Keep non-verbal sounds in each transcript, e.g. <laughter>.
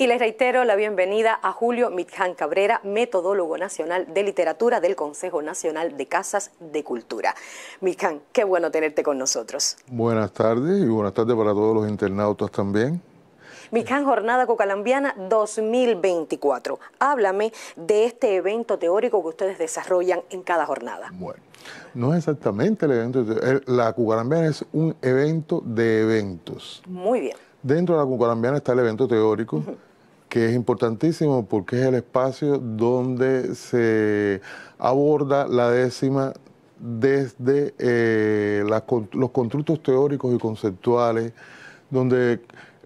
Y les reitero la bienvenida a Julio Mitján Cabrera, metodólogo nacional de literatura del Consejo Nacional de Casas de Cultura. Mitján, qué bueno tenerte con nosotros. Buenas tardes y buenas tardes para todos los internautas también. Mitjan, Jornada Cocalambiana 2024. Háblame de este evento teórico que ustedes desarrollan en cada jornada. Bueno, no es exactamente el evento. La Cucalambiana es un evento de eventos. Muy bien. Dentro de la Cucalambiana está el evento teórico que es importantísimo porque es el espacio donde se aborda la décima desde eh, los constructos teóricos y conceptuales, donde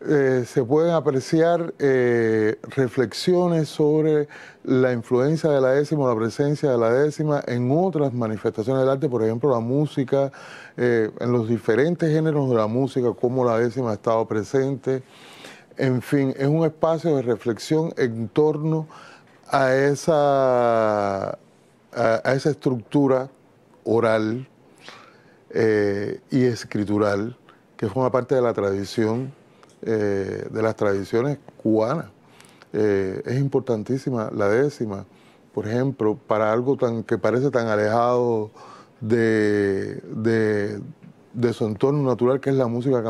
eh, se pueden apreciar eh, reflexiones sobre la influencia de la décima o la presencia de la décima en otras manifestaciones del arte, por ejemplo la música, en los diferentes géneros de la música, cómo la décima ha estado presente. En fin, es un espacio de reflexión en torno a esa, a, esa estructura oral eh, y escritural que forma parte de la tradición, eh, de las tradiciones cubanas. Eh, es importantísima la décima, por ejemplo, para algo tan que parece tan alejado de, de su entorno natural, que es la música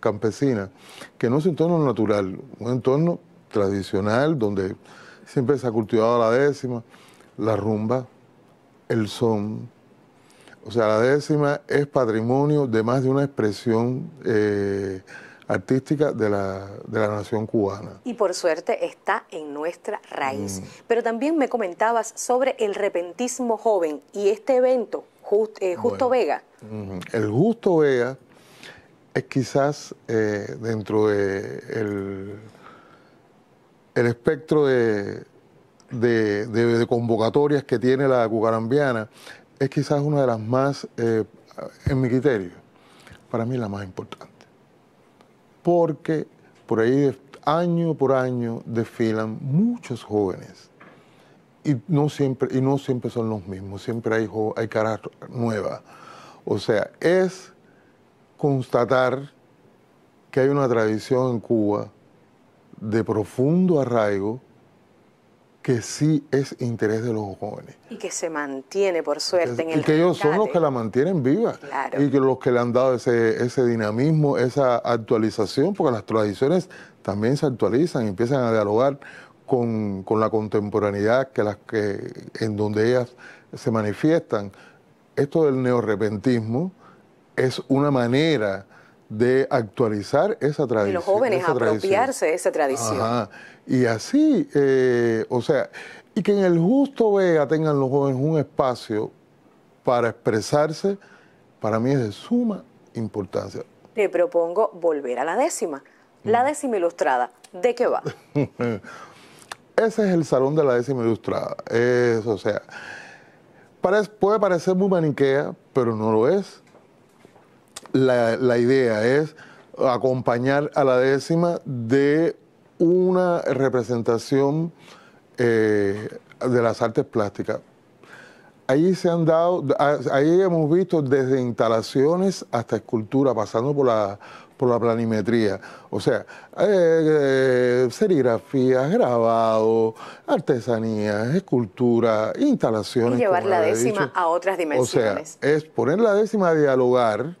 campesina, que no es un entorno natural, un entorno tradicional donde siempre se ha cultivado la décima, la rumba, el son. O sea, la décima es patrimonio de más de una expresión eh, artística de la, nación cubana. Y por suerte está en nuestra raíz. Mm. Pero también me comentabas sobre el repentismo joven y este evento eh, Justo Vega. El Justo Vega es quizás eh, dentro del espectro de, convocatorias que tiene la cucarambiana, es quizás una de las más, eh, en mi criterio, para mí la más importante. Porque por ahí año por año desfilan muchos jóvenes y no siempre, y no siempre son los mismos, siempre hay, hay caras nuevas. O sea, es constatar que hay una tradición en Cuba de profundo arraigo que sí es interés de los jóvenes. Y que se mantiene, por suerte, en el Y que ellos son los que la mantienen viva. Y que los que le han dado ese, ese dinamismo, esa actualización, porque las tradiciones también se actualizan, empiezan a dialogar con, la contemporaneidad que las que, en donde ellas se manifiestan. Esto del neorrepentismo es una manera de actualizar esa tradición. Y los jóvenes apropiarse de esa tradición. Y así, eh, o sea, y que en el justo vega tengan los jóvenes un espacio para expresarse, para mí es de suma importancia. Te propongo volver a la décima. La mm. décima ilustrada, ¿de qué va? <laughs> Ese es el salón de la décima ilustrada. o sea, puede parecer muy maniquea, pero no lo es. La, idea es acompañar a la décima de una representación eh, de las artes plásticas. Allí se han dado, ahí hemos visto desde instalaciones hasta escultura, pasando por la por la planimetría. O sea, eh, eh, serigrafía grabado, artesanía escultura, escultura, instalaciones. Es llevar la décima a otras dimensiones. O sea, es poner la décima a dialogar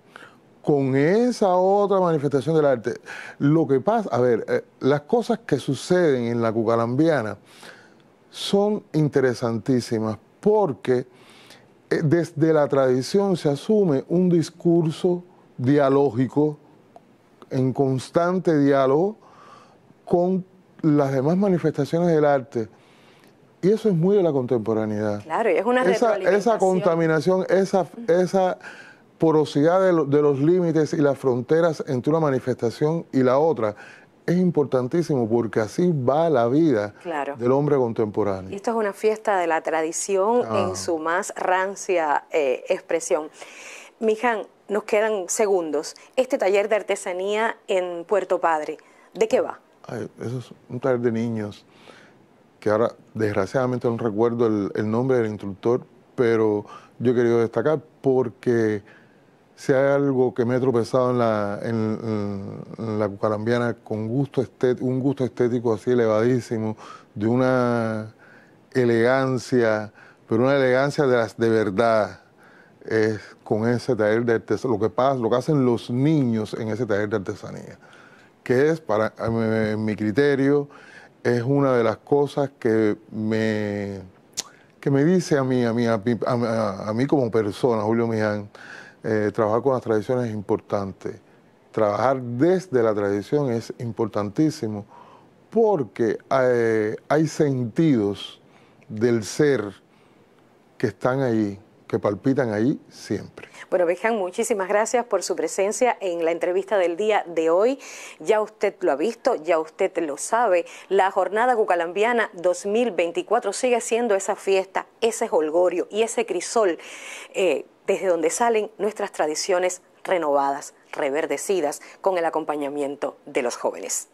con esa otra manifestación del arte. Lo que pasa, a ver, eh, las cosas que suceden en la cucalambiana son interesantísimas porque desde la tradición se asume un discurso dialógico en constante diálogo con las demás manifestaciones del arte. Y eso es muy de la contemporaneidad. Claro, y es una esa, esa contaminación, esa, esa porosidad de, de, los límites y las fronteras entre una manifestación y la otra es importantísimo porque así va la vida del hombre contemporáneo. Y esto es una fiesta de la tradición en ah. su más rancia eh, expresión. Mijan nos quedan segundos. Este taller de artesanía en Puerto Padre, ¿de qué va? eso es un taller de niños, que ahora desgraciadamente no recuerdo el, nombre del instructor, pero yo he querido destacar porque si hay algo que me ha tropezado en la, en, cucarambiana con gusto estético, un gusto estético así elevadísimo, de una elegancia, pero una elegancia de las de verdad, es con ese taller de artesanía, lo que pasa, lo que hacen los niños en ese taller de artesanía, que es para mi criterio, es una de las cosas que me, que me dice a mí, a mí, a mí, como persona, Julio Miján, eh, trabajar con las tradiciones es importante. Trabajar desde la tradición es importantísimo porque hay, eh, hay sentidos del ser que están ahí que palpitan ahí siempre. Bueno, Bejan, muchísimas gracias por su presencia en la entrevista del día de hoy. Ya usted lo ha visto, ya usted lo sabe. La jornada cucalambiana 2024 sigue siendo esa fiesta, ese holgorio y ese crisol eh, desde donde salen nuestras tradiciones renovadas, reverdecidas, con el acompañamiento de los jóvenes.